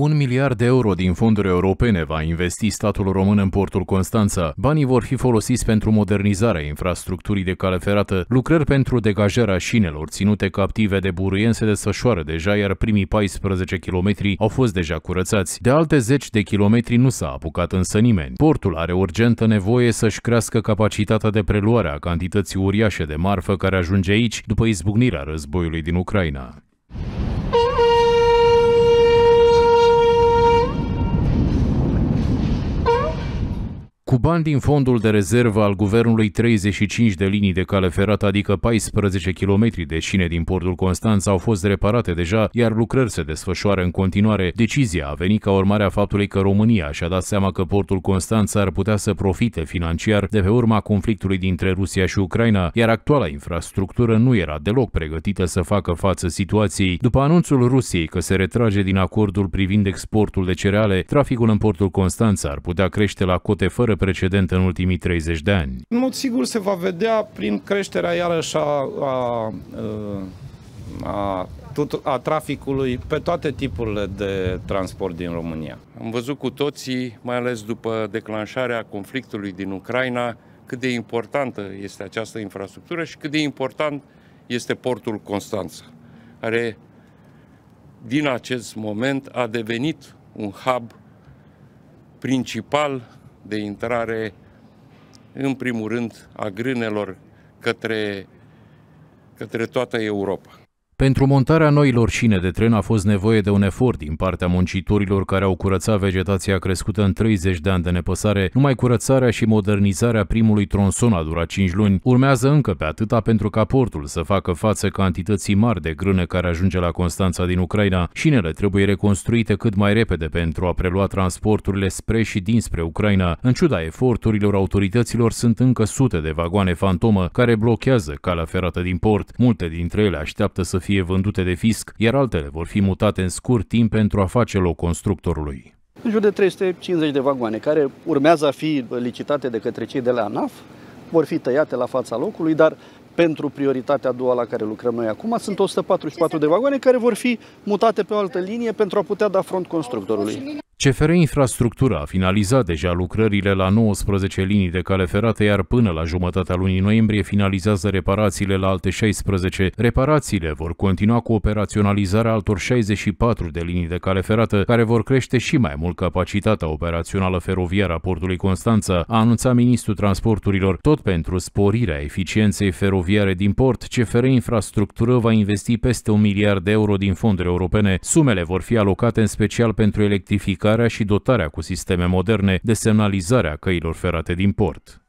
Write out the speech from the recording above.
Un miliard de euro din fonduri europene va investi statul român în portul Constanța. Banii vor fi folosiți pentru modernizarea infrastructurii de cale ferată, lucrări pentru degajarea șinelor ținute captive de buruieni se desfășoară deja, iar primii 14 km au fost deja curățați. De alte 10 de kilometri nu s-a apucat însă nimeni. Portul are urgentă nevoie să-și crească capacitatea de preluare a cantității uriașe de marfă care ajunge aici după izbucnirea războiului din Ucraina. Cu bani din fondul de rezervă al guvernului 35 de linii de cale ferată, adică 14 km de șine din portul Constanța au fost reparate deja, iar lucrări se desfășoară în continuare. Decizia a venit ca urmare a faptului că România și-a dat seama că portul Constanța ar putea să profite financiar de pe urma conflictului dintre Rusia și Ucraina, iar actuala infrastructură nu era deloc pregătită să facă față situației. După anunțul Rusiei că se retrage din acordul privind exportul de cereale, traficul în portul Constanța ar putea crește la cote fără precedent în ultimii 30 de ani. În mod sigur se va vedea prin creșterea iarăși a, a, a, a traficului pe toate tipurile de transport din România. Am văzut cu toții, mai ales după declanșarea conflictului din Ucraina, cât de importantă este această infrastructură și cât de important este portul Constanța, care din acest moment a devenit un hub principal de intrare, în primul rând, a grânelor către, către toată Europa. Pentru montarea noilor șine de tren a fost nevoie de un efort din partea muncitorilor care au curățat vegetația crescută în 30 de ani de nepăsare. Numai curățarea și modernizarea primului tronson a durat 5 luni. Urmează încă pe atâta pentru ca portul să facă față cantității mari de grâne care ajunge la Constanța din Ucraina. Șinele trebuie reconstruite cât mai repede pentru a prelua transporturile spre și dinspre Ucraina. În ciuda eforturilor autorităților sunt încă sute de vagoane fantomă care blochează calea ferată din port. Multe dintre ele așteaptă să fie fie vândute de fisc, iar altele vor fi mutate în scurt timp pentru a face loc constructorului. În jur de 350 de vagoane care urmează a fi licitate de către cei de la ANAF, vor fi tăiate la fața locului, dar pentru prioritatea a doua la care lucrăm noi acum sunt 144 de vagoane care vor fi mutate pe o altă linie pentru a putea da front constructorului. CFR Infrastructura a finalizat deja lucrările la 19 linii de cale ferată, iar până la jumătatea lunii noiembrie finalizează reparațiile la alte 16. Reparațiile vor continua cu operaționalizarea altor 64 de linii de cale ferată, care vor crește și mai mult capacitatea operațională feroviară a portului Constanța, a anunțat ministrul transporturilor. Tot pentru sporirea eficienței feroviare din port, CFR Infrastructură va investi peste un miliard de euro din fonduri europene. Sumele vor fi alocate în special pentru electrificare modificarea și dotarea cu sisteme moderne de semnalizare a căilor ferate din port.